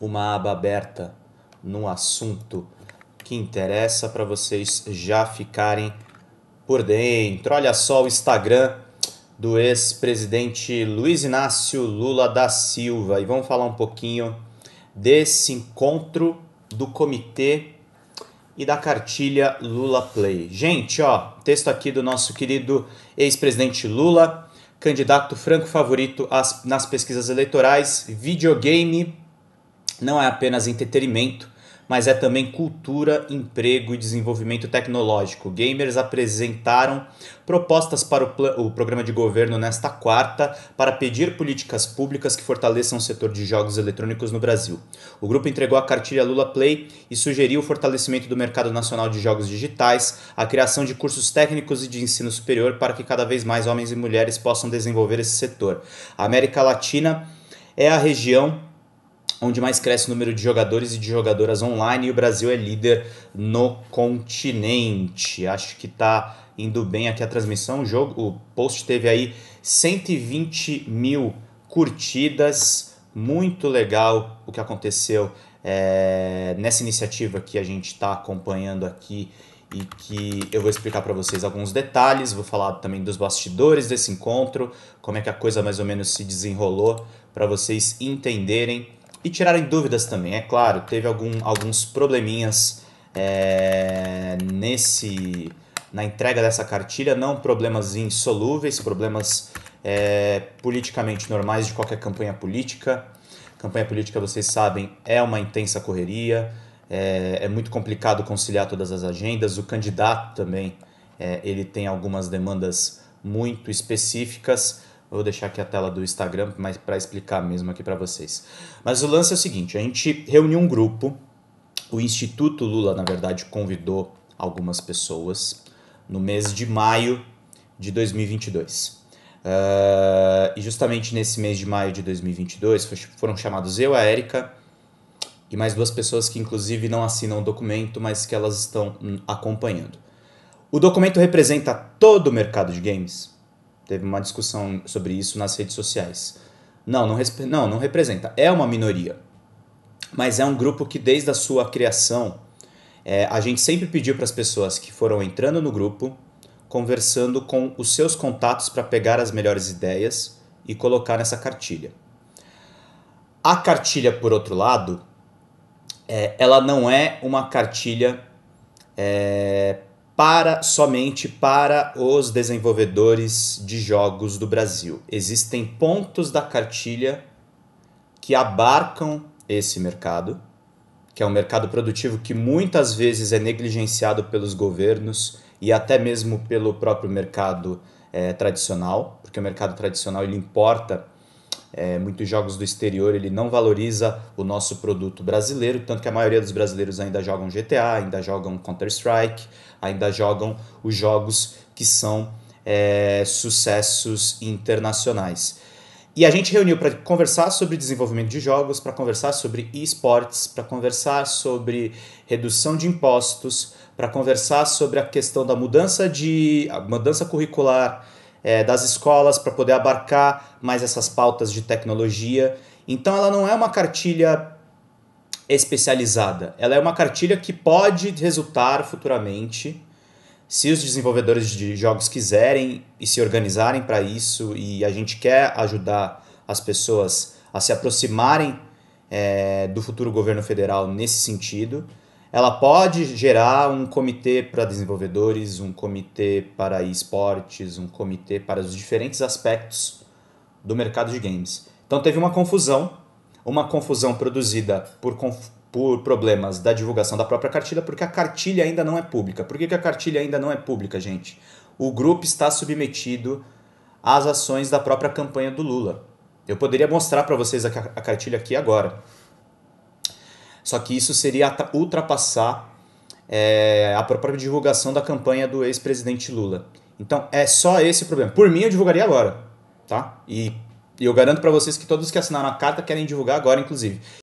uma aba aberta no assunto que interessa para vocês já ficarem por dentro. Olha só o Instagram do ex-presidente Luiz Inácio Lula da Silva e vamos falar um pouquinho desse encontro do comitê e da cartilha Lula Play. Gente, ó, texto aqui do nosso querido ex-presidente Lula, candidato franco favorito às, nas pesquisas eleitorais, videogame não é apenas entretenimento, mas é também cultura, emprego e desenvolvimento tecnológico. Gamers apresentaram propostas para o, o, programa de governo nesta quarta para pedir políticas públicas que fortaleçam o setor de jogos eletrônicos no Brasil. O grupo entregou a cartilha Lula Play e sugeriu o fortalecimento do mercado nacional de jogos digitais, a criação de cursos técnicos e de ensino superior para que cada vez mais homens e mulheres possam desenvolver esse setor. A América Latina é a região onde mais cresce o número de jogadores e de jogadoras online e o Brasil é líder no continente. Acho que tá indo bem aqui a transmissão. O, jogo, o post teve aí 120 mil curtidas. Muito legal o que aconteceu é, nessa iniciativa que a gente está acompanhando aqui e que eu vou explicar para vocês alguns detalhes. Vou falar também dos bastidores desse encontro, como é que a coisa mais ou menos se desenrolou para vocês entenderem e tirarem dúvidas também. É claro, teve algum, alguns probleminhas é, nesse na entrega dessa cartilha, não problemas insolúveis, problemas é, politicamente normais de qualquer campanha política. Campanha política, vocês sabem, é uma intensa correria, é, é muito complicado conciliar todas as agendas. O candidato também, é, ele tem algumas demandas muito específicas vou deixar aqui a tela do Instagram mas para explicar mesmo aqui para vocês. Mas o lance é o seguinte, a gente reuniu um grupo, o Instituto Lula, na verdade, convidou algumas pessoas no mês de maio de 2022. Uh, eh, e justamente nesse mês de maio de 2022 foram chamados eu, a Érica e mais duas pessoas que inclusive não assinam o documento, mas que elas estão hum, acompanhando. O documento representa todo o mercado de games, Teve uma discussão sobre isso nas redes sociais. Não, não, não, não representa. É uma minoria. Mas é um grupo que, desde a sua criação, é, a gente sempre pediu para as pessoas que foram entrando no grupo, conversando com os seus contatos para pegar as melhores ideias e colocar nessa cartilha. A cartilha, por outro lado, é, ela não é uma cartilha é, para somente para os desenvolvedores de jogos do Brasil. Existem pontos da cartilha que abarcam esse mercado, que é um mercado produtivo que muitas vezes é negligenciado pelos governos e até mesmo pelo próprio mercado é, tradicional, porque o mercado tradicional ele importa é, muitos jogos do exterior, ele não valoriza o nosso produto brasileiro, tanto que a maioria dos brasileiros ainda jogam GTA, ainda jogam Counter-Strike, ainda jogam os jogos que são é, sucessos internacionais. E a gente reuniu para conversar sobre desenvolvimento de jogos, para conversar sobre esportes, para conversar sobre redução de impostos, para conversar sobre a questão da mudança de a mudança curricular, é, das escolas para poder abarcar mais essas pautas de tecnologia. Então ela não é uma cartilha especializada, ela é uma cartilha que pode resultar futuramente, se os desenvolvedores de jogos quiserem e se organizarem para isso, e a gente quer ajudar as pessoas a se aproximarem é, do futuro governo federal nesse sentido ela pode gerar um comitê para desenvolvedores, um comitê para esportes, um comitê para os diferentes aspectos do mercado de games. Então teve uma confusão, uma confusão produzida por, por problemas da divulgação da própria cartilha, porque a cartilha ainda não é pública. Por que, que a cartilha ainda não é pública, gente? O grupo está submetido às ações da própria campanha do Lula. Eu poderia mostrar para vocês a, a cartilha aqui agora. Só que isso seria ultrapassar é, a própria divulgação da campanha do ex-presidente Lula. Então é só esse o problema. Por mim, eu divulgaria agora, tá? E, e eu garanto para vocês que todos que assinaram a carta querem divulgar agora, inclusive.